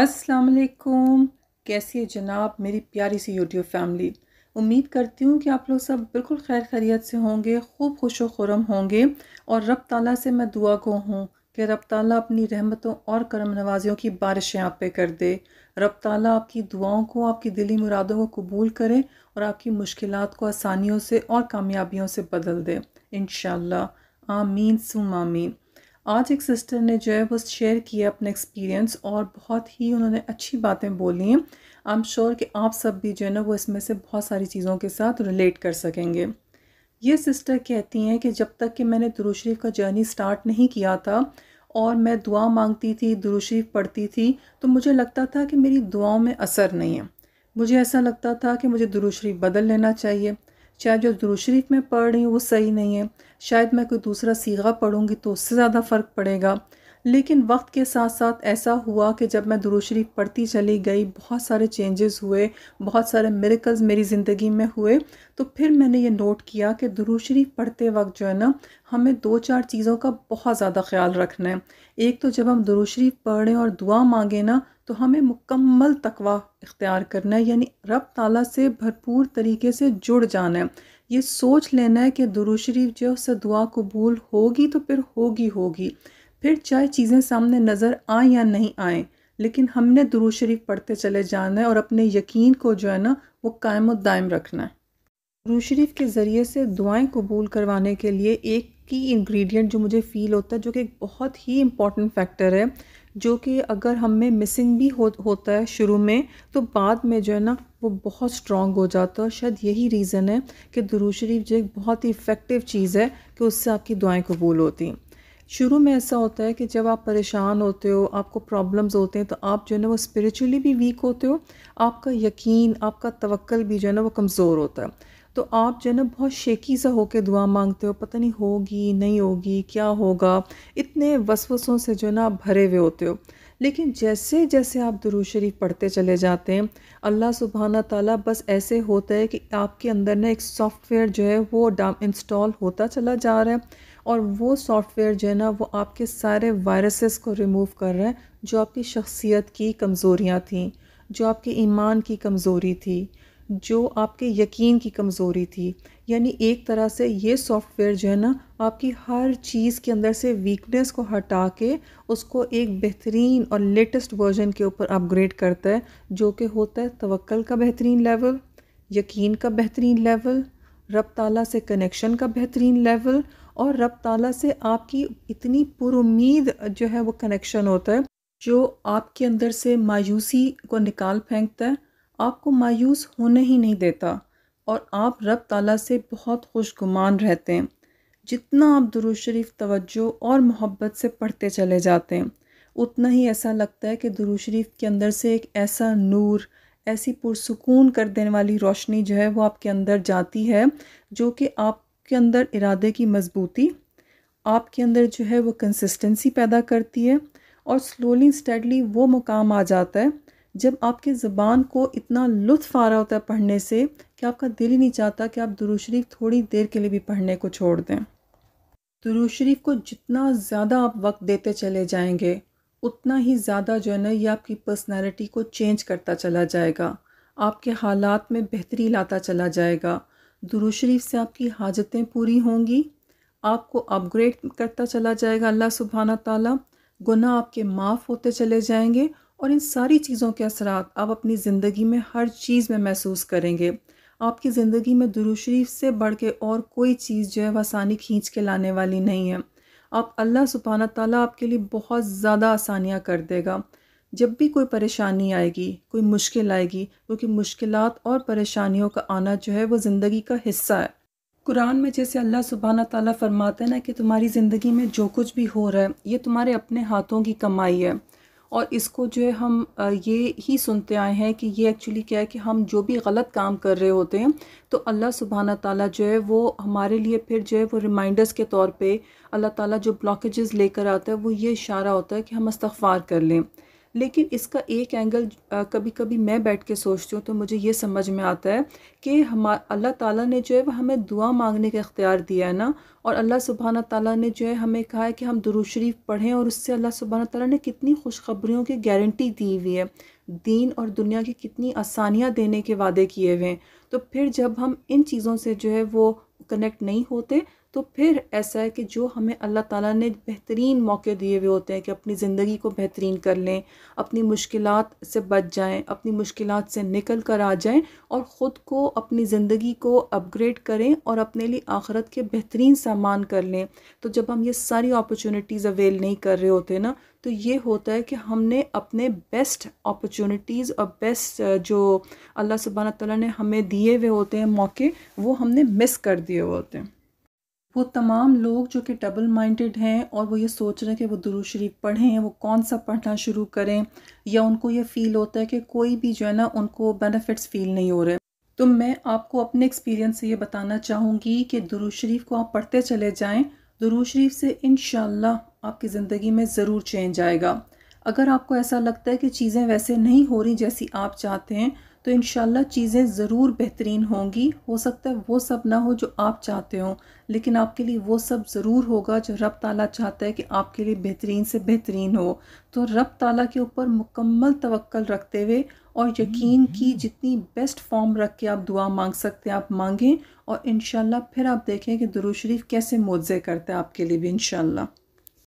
अस्सलाम वालेकुम कैसी है जनाब मेरी प्यारी सी यूट्यूब फैमिली उम्मीद करती हूँ कि आप लोग सब बिल्कुल खैर खैरियत से होंगे खूब खुश खुरम होंगे और रब ताला से मैं दुआ को हूँ कि रब ताला अपनी रहमतों और करम नवाजियों की बारिशें आप पे कर दे रब ताला आपकी दुआओं को आपकी दिली मुरादों को कबूल करे और आपकी मुश्किल को आसानियों से और कामयाबियों से बदल दे इन आमीन सुम आमीन आज एक सिस्टर ने जो है वो शेयर किया अपना एक्सपीरियंस और बहुत ही उन्होंने अच्छी बातें बोली हैं आई एम श्योर कि आप सब भी जो है ना वो इसमें से बहुत सारी चीज़ों के साथ रिलेट कर सकेंगे ये सिस्टर कहती हैं कि जब तक कि मैंने दुरुशरीफ का जर्नी स्टार्ट नहीं किया था और मैं दुआ मांगती थी दुरुशरीफ पढ़ती थी तो मुझे लगता था कि मेरी दुआओं में असर नहीं है मुझे ऐसा लगता था कि मुझे दुरुशरीफ बदल लेना चाहिए शायद जो दुरुशरीफ शरीफ में पढ़ रही हूँ वो सही नहीं है शायद मैं कोई दूसरा सीगा पढ़ूंगी तो उससे ज़्यादा फ़र्क पड़ेगा लेकिन वक्त के साथ साथ ऐसा हुआ कि जब मैं दुरुशरीफ पढ़ती चली गई बहुत सारे चेंजेस हुए बहुत सारे मेरिकल्स मेरी ज़िंदगी में हुए तो फिर मैंने ये नोट किया कि दुरुशरीफ पढ़ते वक्त जो है ना हमें दो चार चीज़ों का बहुत ज़्यादा ख्याल रखना है एक तो जब हम दुरुशरीफ पढ़ें और दुआ मांगें ना तो हमें मुकम्मल तकवा इख्तियार करना है यानी रब ताला से भरपूर तरीके से जुड़ जाना है ये सोच लेना है कि दुरुशरीफ जो उससे दुआ कबूल होगी तो फिर होगी होगी फिर चाहे चीज़ें सामने नज़र आए या नहीं आए लेकिन हमने दुरूद शरीफ पढ़ते चले जाना है और अपने यकीन को जो है ना वो कायम दायम रखना है दुरूद शरीफ के ज़रिए से दुआएं कबूल करवाने के लिए एक की इंग्रेडिएंट जो मुझे फ़ील होता है जो कि एक बहुत ही इम्पॉर्टेंट फैक्टर है जो कि अगर हम में मिसिंग भी हो होता है शुरू में तो बाद में जो है ना वो बहुत स्ट्रॉन्ग हो जाता है शायद यही रीज़न है कि दुरू शरीफ जो एक बहुत ही इफ़ेक्टिव चीज़ है कि उससे आपकी दुआएं कबूल होती हैं शुरू में ऐसा होता है कि जब आप परेशान होते हो आपको प्रॉब्लम्स होते हैं तो आप जो है ना वो स्पिरिचुअली भी वीक होते हो आपका यकीन आपका तवक्ल भी जो है ना वो कमज़ोर होता है तो आप जो है ना बहुत शेकी सा होकर दुआ मांगते हो पता नहीं होगी नहीं होगी क्या होगा इतने वसवसों से जो है ना आप भरे हुए होते हो लेकिन जैसे जैसे आप दुरू शरीफ पढ़ते चले जाते हैं अल्लाह सुबहाना ताला बस ऐसे होता है कि आपके अंदर ना एक सॉफ्टवेयर जो है वो इंस्टॉल होता चला जा रहा है और वो सॉफ्टवेयर जो है ना वो आपके सारे वायरसेस को रिमूव कर रहा है जो आपकी शख्सियत की कमज़ोरियाँ थी जो आपके ईमान की कमज़ोरी थी जो आपके यकीन की कमज़ोरी थी यानी एक तरह से ये सॉफ्टवेयर जो है ना आपकी हर चीज़ के अंदर से वीकनेस को हटा के उसको एक बेहतरीन और लेटेस्ट वर्जन के ऊपर अपग्रेड करता है जो कि होता है तवक्ल का बेहतरीन लेवल यकीन का बेहतरीन लेवल रब ताला से कनेक्शन का बेहतरीन लेवल और रब ताला से आपकी इतनी पुरुद जो है वो कनेक्शन होता है जो आपके अंदर से मायूसी को निकाल फेंकता है आपको मायूस होने ही नहीं देता और आप रब ताला से बहुत खुशगुमान रहते हैं जितना आप दुरुशरीफ तवज्जो और मोहब्बत से पढ़ते चले जाते हैं उतना ही ऐसा लगता है कि दुरुशरीफ शरीफ के अंदर से एक ऐसा नूर ऐसी पुरसकून कर देने वाली रोशनी जो है वो आपके अंदर जाती है जो कि आप आपके अंदर इरादे की मजबूती आपके अंदर जो है वो कंसिस्टेंसी पैदा करती है और स्लोली स्टेडली वो मुकाम आ जाता है जब आपके ज़बान को इतना लुत्फ आ रहा होता है पढ़ने से कि आपका दिल ही नहीं चाहता कि आप दुरू शरीफ थोड़ी देर के लिए भी पढ़ने को छोड़ दें दुरू शरीफ को जितना ज़्यादा आप वक्त देते चले जाएंगे उतना ही ज़्यादा जो है ना ये आपकी पर्सनालिटी को चेंज करता चला जाएगा आपके हालात में बेहतरी लाता चला जाएगा दुरुज शरीफ से आपकी हाजतें पूरी होंगी आपको अपग्रेड करता चला जाएगा अल्लाह सुबहाना ताला गुनाह आपके माफ़ होते चले जाएंगे और इन सारी चीज़ों के असर आप अपनी ज़िंदगी में हर चीज़ में महसूस करेंगे आपकी ज़िंदगी में दुरुशरीफ से बढ़ के और कोई चीज़ जो है वह आसानी खींच के लाने वाली नहीं है आप अल्लाह सुबहाना ताली आपके लिए बहुत ज़्यादा आसानियाँ कर देगा जब भी कोई परेशानी आएगी कोई मुश्किल आएगी क्योंकि मुश्किल और परेशानियों का आना जो है वो ज़िंदगी का हिस्सा है कुरान में जैसे अल्लाह सुबहाना ताला फरमाते हैं ना कि तुम्हारी ज़िंदगी में जो कुछ भी हो रहा है ये तुम्हारे अपने हाथों की कमाई है और इसको जो है हम ये ही सुनते आए हैं कि ये एक्चुअली क्या है कि हम जो भी गलत काम कर रहे होते हैं तो अल्लाह सुबहाना ताली जो है वो हमारे लिए फिर जो है वो रिमाइंडर्स के तौर पर अल्लाह ताली जो ब्लॉकेज़ लेकर आता है वो ये इशारा होता है कि हम इस्तफ़ार कर लें लेकिन इसका एक एंगल कभी कभी मैं बैठ के सोचती हूँ तो मुझे ये समझ में आता है कि हम अल्लाह ताला ने जो है वह हमें दुआ मांगने का इख्तियार दिया है ना और अल्लाह सुबहाना ताला ने जो है हमें कहा है कि हम दुरुद शरीफ पढ़ें और उससे अल्लाह सुबहाना ताला ने कितनी खुशखबरियों की गारंटी दी हुई है दीन और दुनिया की कितनी आसानियाँ देने के वादे किए हुए हैं तो फिर जब हम इन चीज़ों से जो है वो कनेक्ट नहीं होते तो फिर ऐसा है कि जो हमें अल्लाह ताला ने बेहतरीन मौके दिए हुए होते हैं कि अपनी ज़िंदगी को बेहतरीन कर लें अपनी मुश्किल से बच जाएं अपनी मुश्किल से निकल कर आ जाएं और ख़ुद को अपनी ज़िंदगी को अपग्रेड करें और अपने लिए आखरत के बेहतरीन सामान कर लें तो जब हम ये सारी अपॉर्चुनिटीज़ अवेल नहीं कर रहे होते ना तो ये होता है कि हमने अपने बेस्ट अपॉर्चुनिटीज़ और बेस्ट जो अल्लाह सुबहाना तला ने हमें दिए हुए होते हैं मौके वो हमने मिस कर दिए हुए होते हैं वो तमाम लोग जो कि डबल माइंडेड हैं और वो ये सोच रहे हैं कि वो दुरू शरीफ पढ़ें वो कौन सा पढ़ना शुरू करें या उनको ये फ़ील होता है कि कोई भी जो है ना उनको बेनिफिट्स फ़ील नहीं हो रहे तो मैं आपको अपने एक्सपीरियंस से ये बताना चाहूँगी कि दुरू शरीफ को आप पढ़ते चले जाएँ दुरू शरीफ से इन आपकी ज़िंदगी में ज़रूर चेंज आएगा अगर आपको ऐसा लगता है कि चीज़ें वैसे नहीं हो रही जैसी आप चाहते हैं तो इन चीज़ें ज़रूर बेहतरीन होंगी हो सकता है वो सब ना हो जो आप चाहते हो लेकिन आपके लिए वो सब ज़रूर होगा जो रब ताला चाहता है कि आपके लिए बेहतरीन से बेहतरीन हो तो रब ताला के ऊपर मुकम्मल तवक्ल रखते हुए और हम्म, यकीन हम्म। की जितनी बेस्ट फॉर्म रख के आप दुआ मांग सकते हैं आप मांगें और इन फिर आप देखें कि दुरुशरीफ कैसे मुआवजे करते हैं आपके लिए भी इन